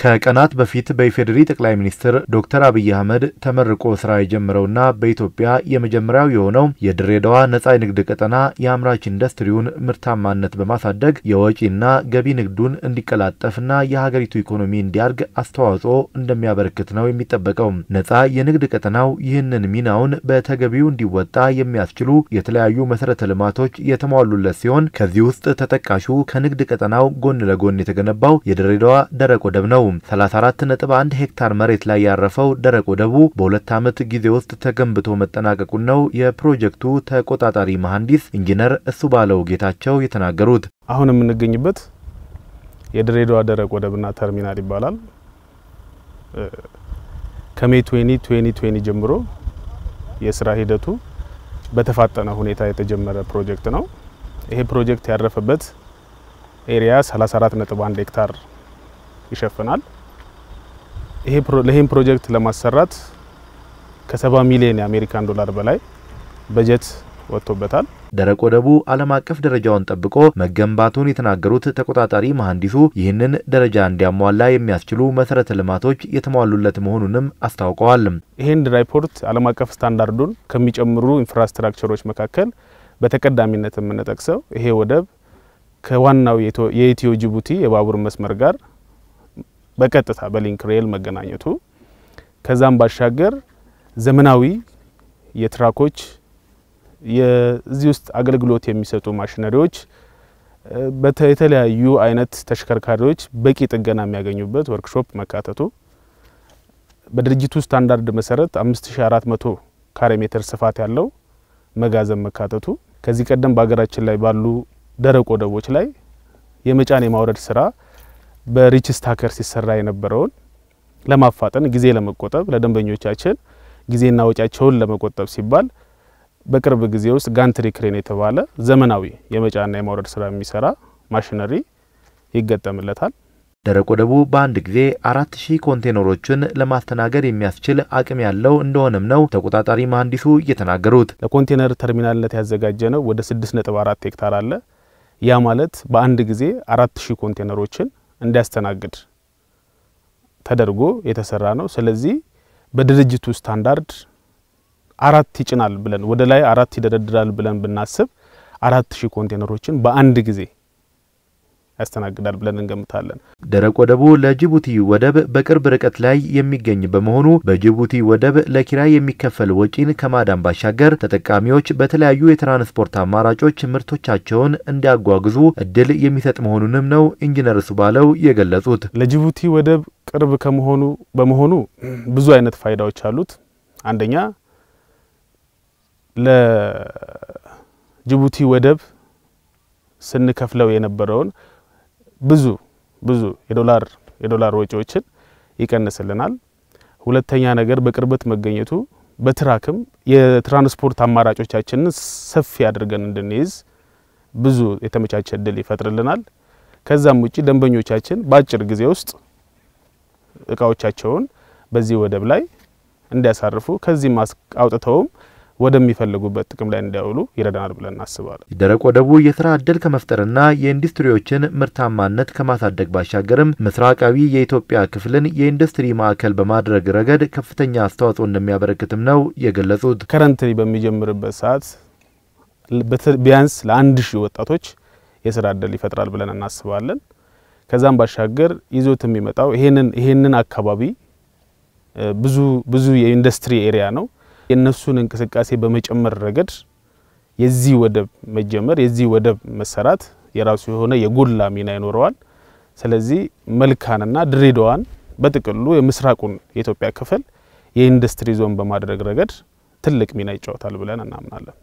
ከቀናት በፊት በኢፌዴሪ ጠቅላይ ሚኒስትር ዶክተር አብይ አህመድ ተመርቆ ስራ የጀመረውና በኢትዮጵያ የመጀመሪያው የሆነው የድሬዳዋ ነጻ የንግድ ቀጠና የአምራች ኢንዱስትሪውን ምርታማነት በማሳደግ የወጪና ገቢ ንግዱን እንዲቀላጠፍና የሀገሪቱ ኢኮኖሚ እንዲያድግ አስተዋጽኦ እንደሚያበረክት ነው የሚጠበቀው። ነጻ የንግድ ቀጠናው ይህንን ሚናውን በተገቢው እንዲወጣ የሚያስችሉ የተለያዩ መሰረተ ልማቶች የተሟሉለት ሲሆን ከዚህ ውስጥ ተጠቃሹ ከንግድ ቀጠናው ጎን ለጎን የተገነባው የድሬዳዋ ደረቅ ወደብ ነው። ነው። 34.1 ሄክታር መሬት ላይ ያረፈው ደረቅ ወደቡ በሁለት ዓመት ጊዜ ውስጥ ተገንብቶ መጠናቀቁን ነው የፕሮጀክቱ ተቆጣጣሪ መሐንዲስ ኢንጂነር እሱ ባለው ጌታቸው የተናገሩት። አሁን የምንገኝበት የድሬዳዋ ደረቅ ወደብና ተርሚናል ይባላል። ከሜ 2020 ጀምሮ የስራ ሂደቱ በተፋጠነ ሁኔታ የተጀመረ ፕሮጀክት ነው። ይሄ ፕሮጀክት ያረፈበት ኤሪያ 34.1 ሄክታር ይሸፍናል። ይህም ፕሮጀክት ለማሰራት ከሰባ ሚሊዮን የአሜሪካን ዶላር በላይ በጀት ወጥቶበታል። ደረቅ ወደቡ ዓለም አቀፍ ደረጃውን ጠብቆ መገንባቱን የተናገሩት ተቆጣጣሪ መሐንዲሱ ይህንን ደረጃ እንዲያሟላ የሚያስችሉ መሰረተ ልማቶች የተሟሉለት መሆኑንም አስታውቀዋል። ይህን ድራይፖርት ዓለም አቀፍ ስታንዳርዱን ከሚጨምሩ ኢንፍራስትራክቸሮች መካከል በተቀዳሚነት የምንጠቅሰው ይሄ ወደብ ከዋናው የኢትዮ ጅቡቲ የባቡር መስመር ጋር በቀጥታ በሊንክ ሬል መገናኘቱ ከዛም ባሻገር ዘመናዊ የትራኮች የዚህ ውስጥ አገልግሎት የሚሰጡ ማሽነሪዎች የተለያዩ አይነት ተሽከርካሪዎች በቂ ጥገና የሚያገኙበት ወርክሾፕ መካተቱ በድርጅቱ ስታንዳርድ መሰረት 5400 ካሬ ሜትር ስፋት ያለው መጋዘን መካተቱ ከዚህ ቀደም በሀገራችን ላይ ባሉ ደረቅ ወደቦች ላይ የመጫን የማውረድ ስራ በሪች ስታከር ሲሰራ የነበረውን ለማፋጠን ጊዜ ለመቆጠብ ለደንበኞቻችን ጊዜና ወጪያቸውን ለመቆጠብ ሲባል በቅርብ ጊዜ ውስጥ ጋንትሪ ክሬን የተባለ ዘመናዊ የመጫና የማውረድ ስራ የሚሰራ ማሽነሪ ይገጠምለታል። ደረቅ ወደቡ በአንድ ጊዜ አራት ሺህ ኮንቴነሮችን ለማስተናገድ የሚያስችል አቅም ያለው እንደሆነም ነው ተቆጣጣሪ መሀንዲሱ እየተናገሩት። ለኮንቴነር ተርሚናልነት ያዘጋጀ ነው ወደ ስድስት ነጥብ አራት ሄክታር አለ። ያ ማለት በአንድ ጊዜ አራት ሺህ ኮንቴነሮችን እንዲያስተናግድ ተደርጎ የተሰራ ነው። ስለዚህ በድርጅቱ ስታንዳርድ አራት ይጭናል ብለን ወደ ላይ አራት ይደረድራል ብለን ብናስብ አራት ሺህ ኮንቴነሮችን በአንድ ጊዜ ያስተናግዳል ብለን እንገምታለን። ደረቅ ወደቡ ለጅቡቲ ወደብ በቅርብ ርቀት ላይ የሚገኝ በመሆኑ በጅቡቲ ወደብ ለኪራይ የሚከፈል ወጪን ከማዳን ባሻገር ተጠቃሚዎች በተለያዩ የትራንስፖርት አማራጮች ምርቶቻቸውን እንዲያጓጉዙ እድል የሚሰጥ መሆኑንም ነው ኢንጂነር ሱባለው የገለጹት። ለጅቡቲ ወደብ ቅርብ ከመሆኑ በመሆኑ ብዙ አይነት ፋይዳዎች አሉት። አንደኛ ለጅቡቲ ወደብ ስንከፍለው የነበረውን ብዙ ብዙ የዶላር የዶላር ወጪዎችን ይቀንስልናል። ሁለተኛ ነገር በቅርበት መገኘቱ በትራክም የትራንስፖርት አማራጮቻችንን ሰፊ አድርገን እንድንይዝ ብዙ የተመቻቸ እድል ይፈጥርልናል። ከዛም ውጭ ደንበኞቻችን በአጭር ጊዜ ውስጥ እቃዎቻቸውን በዚህ ወደብ ላይ እንዲያሳርፉ ከዚህም አውጥተውም ወደሚፈልጉበት ጥቅም ላይ እንዲያውሉ ይረዳናል ብለን እናስባለን። ደረቅ ወደቡ የስራ እድል ከመፍጠርና የኢንዱስትሪዎችን ምርታማነት ከማሳደግ ባሻገርም ምስራቃዊ የኢትዮጵያ ክፍልን የኢንዱስትሪ ማዕከል በማድረግ ረገድ ከፍተኛ አስተዋጽኦ እንደሚያበረክትም ነው የገለጹት። ከረንትሪ በሚጀምርበት ሰዓት ቢያንስ ለአንድ ሺህ ወጣቶች የስራ እድል ይፈጥራል ብለን እናስባለን። ከዛም ባሻገር ይዞት የሚመጣው ይሄንን አካባቢ ብዙ ብዙ የኢንዱስትሪ ኤሪያ ነው። የእነሱን እንቅስቃሴ በመጨመር ረገድ የዚህ ወደብ መጀመር የዚህ ወደብ መሰራት የራሱ የሆነ የጎላ ሚና ይኖረዋል። ስለዚህ መልካንና ድሬዳዋን በጥቅሉ የምስራቁን የኢትዮጵያ ክፍል የኢንዱስትሪ ዞን በማድረግ ረገድ ትልቅ ሚና ይጫወታል ብለን እናምናለን።